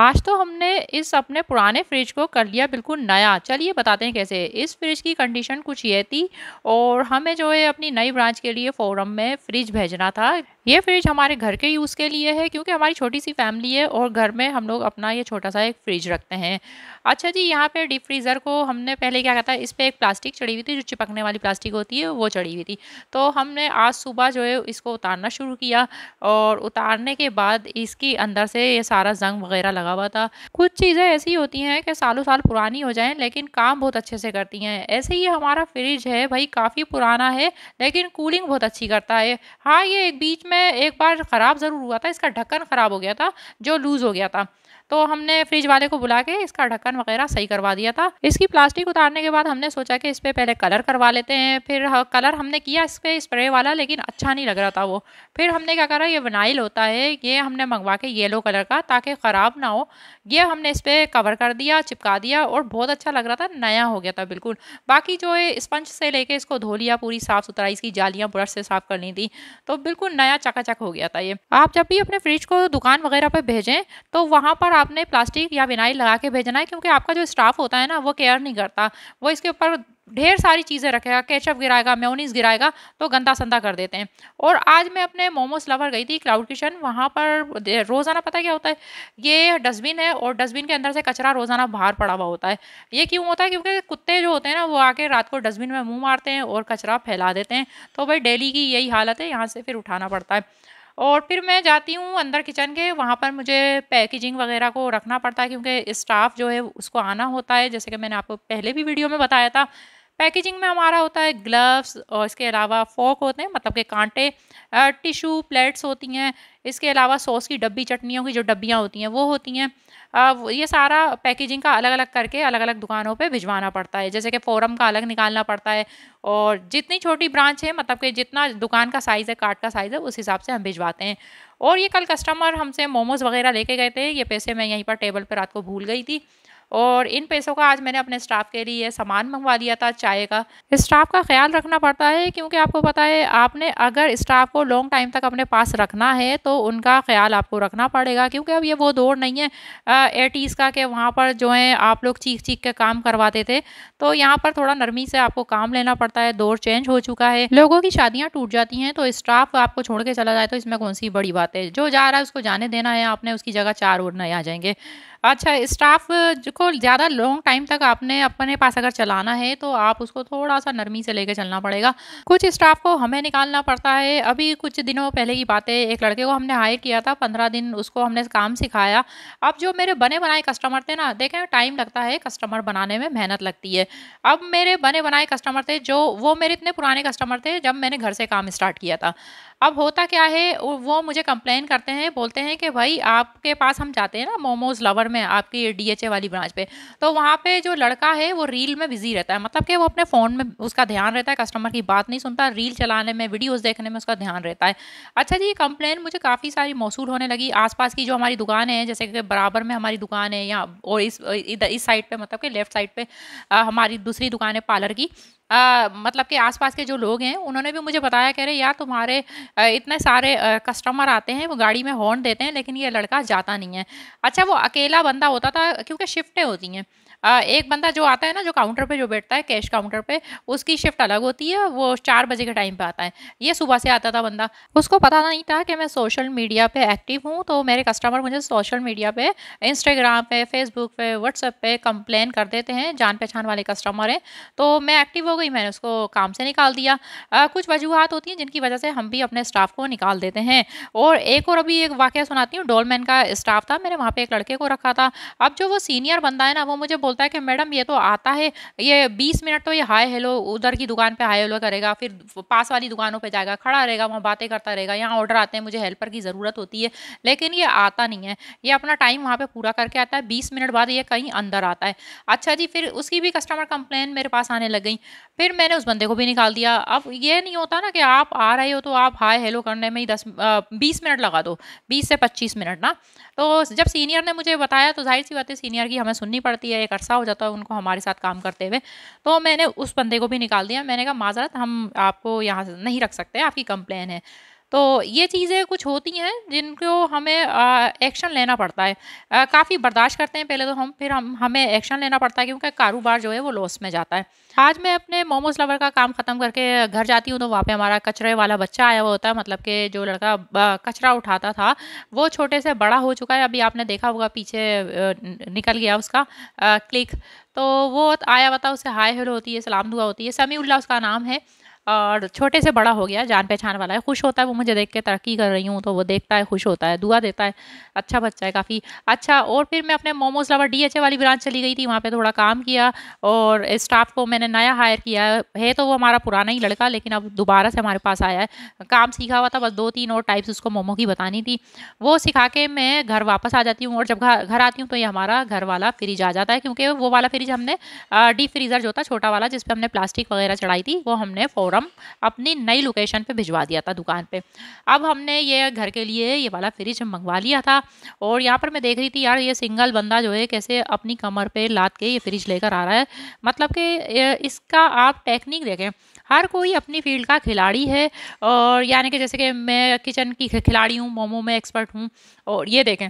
आज तो हमने इस अपने पुराने फ्रिज को कर लिया बिल्कुल नया चलिए बताते हैं कैसे इस फ्रिज की कंडीशन कुछ ये थी और हमें जो है अपनी नई ब्रांच के लिए फोरम में फ्रिज भेजना था ये फ्रिज हमारे घर के यूज़ के लिए है क्योंकि हमारी छोटी सी फैमिली है और घर में हम लोग अपना ये छोटा सा एक फ्रिज रखते हैं अच्छा जी यहाँ पे डीप फ्रीज़र को हमने पहले क्या कहता है इस पर एक प्लास्टिक चढ़ी हुई थी जो चिपकने वाली प्लास्टिक होती है वो चढ़ी हुई थी तो हमने आज सुबह जो है इसको उतारना शुरू किया और उतारने के बाद इसकी अंदर से ये सारा जंग वगैरह लगा हुआ था कुछ चीज़ें ऐसी होती हैं कि सालों साल पुरानी हो जाएँ लेकिन काम बहुत अच्छे से करती हैं ऐसे ही हमारा फ्रिज है भाई काफ़ी पुराना है लेकिन कूलिंग बहुत अच्छी करता है हाँ ये एक बीच में एक बार ख़राब ज़रूर हुआ था इसका ढक्कन ख़राब हो गया था जो लूज़ हो गया था तो हमने फ्रिज वाले को बुला के इसका ढक्कन वगैरह सही करवा दिया था इसकी प्लास्टिक उतारने के बाद हमने सोचा कि इस पर पहले कलर करवा लेते हैं फिर कलर हमने किया इस पर स्प्रे वाला लेकिन अच्छा नहीं लग रहा था वो फिर हमने क्या करा ये वनाइल होता है ये हमने मंगवा के येलो कलर का ताकि ख़राब ना हो ये हमने इस पर कवर कर दिया चिपका दिया और बहुत अच्छा लग रहा था नया हो गया था बिल्कुल बाकी जो है स्पंज से लेके इसको धो लिया पूरी साफ़ सुथरा इसकी जालियाँ ब्रश से साफ़ करनी थी तो बिल्कुल नया चकाचक हो गया था ये आप जब भी अपने फ्रिज को दुकान वगैरह पर भेजें तो वहाँ पर आपने प्लास्टिक या विनाइल लगा के भेजना है क्योंकि आपका जो स्टाफ होता है ना वो केयर नहीं करता वो इसके ऊपर ढेर सारी चीज़ें रखेगा केचप गिराएगा मेयोनीज गिराएगा तो गंदा संदा कर देते हैं और आज मैं अपने मोमोस लवर गई थी क्लाउड किचन वहाँ पर रोज़ाना पता क्या होता है ये डस्टबिन है और डस्टबिन के अंदर से कचरा रोज़ाना बाहर पड़ा हुआ होता है ये क्यों होता है क्योंकि कुत्ते जो होते हैं ना वो आके रात को डस्टबिन में मुँह मारते हैं और कचरा फैला देते हैं तो भाई डेली की यही हालत है यहाँ से फिर उठाना पड़ता है और फिर मैं जाती हूँ अंदर किचन के वहाँ पर मुझे पैकेजिंग वगैरह को रखना पड़ता है क्योंकि स्टाफ जो है उसको आना होता है जैसे कि मैंने आपको पहले भी वीडियो में बताया था पैकेजिंग में हमारा होता है ग्लव्स और इसके अलावा फोक होते हैं मतलब के कांटे टिशू प्लेट्स होती हैं इसके अलावा सॉस की डब्बी चटनियों की जो डब्बियाँ होती हैं वो होती हैं ये सारा पैकेजिंग का अलग अलग करके अलग अलग दुकानों पे भिजवाना पड़ता है जैसे कि फोरम का अलग निकालना पड़ता है और जितनी छोटी ब्रांच है मतलब कि जितना दुकान का साइज़ है कार्ट का साइज़ है उस हिसाब से हम भिजवाते हैं और ये कल कस्टमर हमसे मोमोज़ वगैरह लेके गए थे ये पैसे मैं यहीं पर टेबल पर रात को भूल गई थी और इन पैसों का आज मैंने अपने स्टाफ के लिए सामान मंगवा लिया था चाय का स्टाफ का ख्याल रखना पड़ता है क्योंकि आपको पता है आपने अगर स्टाफ को लॉन्ग टाइम तक अपने पास रखना है तो उनका ख्याल आपको रखना पड़ेगा क्योंकि अब ये वो दौर नहीं है एटीज़ का कि वहाँ पर जो है आप लोग चीख चीख के काम करवाते थे तो यहाँ पर थोड़ा नरमी से आपको काम लेना पड़ता है दौर चेंज हो चुका है लोगों की शादियाँ टूट जाती हैं तो स्टाफ आपको छोड़ के चला जाए तो इसमें कौन सी बड़ी बात है जो जा रहा है उसको जाने देना है आपने उसकी जगह चार और नए आ जाएंगे अच्छा स्टाफ उसको ज़्यादा लॉन्ग टाइम तक आपने अपने पास अगर चलाना है तो आप उसको थोड़ा सा नरमी से लेकर चलना पड़ेगा कुछ स्टाफ को हमें निकालना पड़ता है अभी कुछ दिनों पहले की बात है एक लड़के को हमने हायर किया था पंद्रह दिन उसको हमने काम सिखाया अब जो मेरे बने बनाए कस्टमर थे ना देखें टाइम लगता है कस्टमर बनाने में मेहनत लगती है अब मेरे बने बनाए कस्टमर थे जो वो मेरे इतने पुराने कस्टमर थे जब मैंने घर से काम स्टार्ट किया था अब होता क्या है वो मुझे कंप्लेन करते हैं बोलते हैं कि भाई आपके पास हम जाते हैं ना मोमोज लवर में आपकी डी वाली ब्रांच समाज पे तो वहाँ पे जो लड़का है वो रील में बिजी रहता है मतलब कि वो अपने फ़ोन में उसका ध्यान रहता है कस्टमर की बात नहीं सुनता रील चलाने में वीडियोज़ देखने में उसका ध्यान रहता है अच्छा जी ये कंप्लेन मुझे काफ़ी सारी मौसू होने लगी आसपास की जो हमारी दुकान है जैसे कि बराबर में हमारी दुकान है या और इस इस साइड पर मतलब कि लेफ्ट साइड पर हमारी दूसरी दुकान है पार्लर की आ, मतलब के आसपास के जो लोग हैं उन्होंने भी मुझे बताया कह रहे यार तुम्हारे इतने सारे कस्टमर आते हैं वो गाड़ी में हॉर्न देते हैं लेकिन ये लड़का जाता नहीं है अच्छा वो अकेला बंदा होता था क्योंकि शिफ्टें होती हैं एक बंदा जो आता है ना जो काउंटर पे जो बैठता है कैश काउंटर पे उसकी शिफ्ट अलग होती है वो चार बजे के टाइम पे आता है ये सुबह से आता था बंदा उसको पता नहीं था कि मैं सोशल मीडिया पे एक्टिव हूँ तो मेरे कस्टमर मुझे सोशल मीडिया पे इंस्टाग्राम पे फेसबुक पे व्हाट्सअप पे कंप्लेन कर देते हैं जान पहचान वाले कस्टमर हैं तो मैं एक्टिव हो गई मैंने उसको काम से निकाल दिया आ, कुछ वजूहत होती हैं जिनकी वजह से हम भी अपने स्टाफ को निकाल देते हैं और एक और अभी एक वाक्य सुनाती हूँ डोलमैन का स्टाफ था मैंने वहाँ पर एक लड़के को रखा था अब जो वो सीनियर बंदा है ना वो मुझे बोलता है कि मैडम ये तो आता है ये बीस मिनट तो ये हाय हेलो उधर की दुकान पर हाय हेलो करेगा फिर पास वाली दुकानों पर जाएगा खड़ा रहेगा वहाँ बातें करता रहेगा यहाँ ऑर्डर आते हैं मुझे हेल्पर की ज़रूरत होती है लेकिन ये आता नहीं है ये अपना टाइम वहाँ पर पूरा करके आता है बीस मिनट बाद ये कहीं अंदर आता है अच्छा जी फिर उसकी भी कस्टमर कंप्लेन मेरे पास आने लग गई फिर मैंने उस बंदे को भी निकाल दिया अब ये नहीं होता ना कि आप आ रहे हो तो आप हाय हेलो करने में ही दस बीस मिनट लगा दो बीस से पच्चीस मिनट ना तो जब सीनियर ने मुझे बताया तो जाहिर सी बात है सीनियर की हमें सुननी पड़ती है एक हादसा हो जाता है उनको हमारे साथ काम करते हुए तो मैंने उस बंदे को भी निकाल दिया मैंने कहा माजरत हम आपको यहाँ नहीं रख सकते आपकी कंप्लेन है तो ये चीज़ें कुछ होती हैं जिनको हमें एक्शन लेना पड़ता है काफ़ी बर्दाश्त करते हैं पहले तो हम फिर हम हमें एक्शन लेना पड़ता है क्योंकि कारोबार जो है वो लॉस में जाता है आज मैं अपने मोमोज लवर का काम ख़त्म करके घर जाती हूँ तो वहाँ पे हमारा कचरे वाला बच्चा आया हुआ होता है मतलब कि जो लड़का कचरा उठाता था वो छोटे से बड़ा हो चुका है अभी आपने देखा होगा पीछे निकल गया उसका क्लिक तो वो आया हुआ था उसे हाय हेलो होती है सलाम दुआ होती है उल्ला उसका नाम है और छोटे से बड़ा हो गया जान पहचान वाला है खुश होता है वो मुझे देख के तरक्की कर रही हूँ तो वो देखता है खुश होता है दुआ देता है अच्छा बच्चा है काफ़ी अच्छा और फिर मैं अपने मोमोज लवर डी वाली ब्रांच चली गई थी वहाँ पर थोड़ा काम किया और स्टाफ को मैंने नया हायर किया है तो वो हमारा पुराना ही लड़का लेकिन अब दोबारा से हमारे पास आया है काम सीखा हुआ था बस दो तीन और टाइप्स उसको मोमो की बतानी थी वो सिखा के मैं घर वापस आ जाती हूँ और जब घर आती हूँ तो ये हमारा घर वाला फ्रिज आ जाता है क्योंकि वो वाला फ्रिज हमने डीप फ्रीज़र जो था छोटा वाला जिसपे हमने प्लास्टिक वगैरह चढ़ाई थी वो हमने फोड़ शोरूम अपनी नई लोकेशन पे भिजवा दिया था दुकान पे अब हमने ये घर के लिए ये वाला फ्रिज मंगवा लिया था और यहाँ पर मैं देख रही थी यार ये सिंगल बंदा जो है कैसे अपनी कमर पे लाद के ये फ्रिज लेकर आ रहा है मतलब कि इसका आप टेक्निक देखें हर कोई अपनी फील्ड का खिलाड़ी है और यानी कि जैसे कि मैं किचन की खिलाड़ी हूँ मोमो में एक्सपर्ट हूँ और ये देखें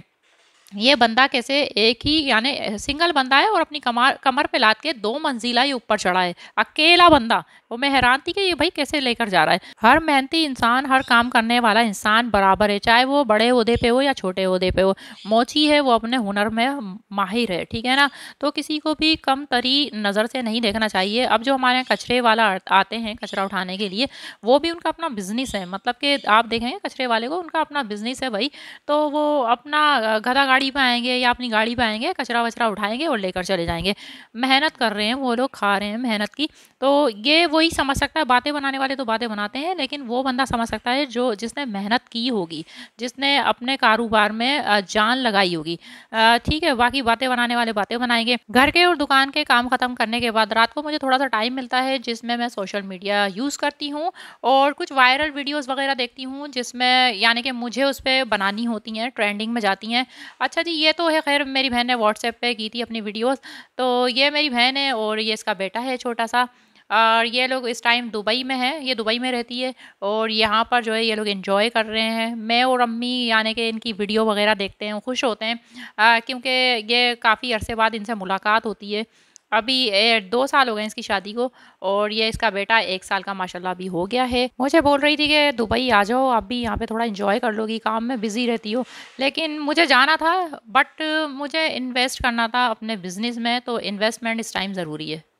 ये बंदा कैसे एक ही यानी सिंगल बंदा है और अपनी कमर कमर पे लाद के दो मंजिला ही ऊपर चढ़ा है अकेला बंदा वो मैं हैरान थी कि ये भाई कैसे लेकर जा रहा है हर मेहनती इंसान हर काम करने वाला इंसान बराबर है चाहे वो बड़े उहदे पे हो या छोटे उहदे पे हो मोची है वो अपने हुनर में माहिर है ठीक है ना तो किसी को भी कम तरी नज़र से नहीं देखना चाहिए अब जो हमारे यहाँ कचरे वाला आते हैं कचरा उठाने के लिए वो भी उनका अपना बिज़नेस है मतलब कि आप देखेंगे कचरे वाले को उनका अपना बिज़नेस है भाई तो वो अपना गधा गाड़ी पर आएंगे या अपनी गाड़ी पर आएंगे कचरा वचरा उठाएंगे और लेकर चले जाएंगे मेहनत कर रहे हैं वो लोग खा रहे हैं मेहनत की तो ये वही समझ सकता है बातें बनाने वाले तो बातें बनाते हैं लेकिन वो बंदा समझ सकता है जो जिसने मेहनत की होगी जिसने अपने कारोबार में जान लगाई होगी ठीक है बाकी बातें बनाने वाले बातें बनाएंगे घर के और दुकान के काम ख़त्म करने के बाद रात को मुझे थोड़ा सा टाइम मिलता है जिसमें मैं सोशल मीडिया यूज़ करती हूँ और कुछ वायरल वीडियोज़ वगैरह देखती हूँ जिसमें यानी कि मुझे उस पर बनानी होती हैं ट्रेंडिंग में जाती हैं अच्छा जी ये तो है खैर मेरी बहन ने व्हाट्सएप पे की थी अपनी वीडियोस तो ये मेरी बहन है और ये इसका बेटा है छोटा सा और ये लोग इस टाइम दुबई में है ये दुबई में रहती है और यहाँ पर जो है ये लोग इन्जॉय कर रहे हैं मैं और अम्मी यानी कि इनकी वीडियो वगैरह देखते हैं खुश होते हैं क्योंकि ये काफ़ी अरसे बाद इनसे मुलाकात होती है अभी दो साल हो गए इसकी शादी को और ये इसका बेटा एक साल का माशाल्लाह अभी हो गया है मुझे बोल रही थी कि दुबई आ जाओ आप भी यहाँ पे थोड़ा इन्जॉय कर लोगी काम में बिज़ी रहती हो लेकिन मुझे जाना था बट मुझे इन्वेस्ट करना था अपने बिज़नेस में तो इन्वेस्टमेंट इस टाइम ज़रूरी है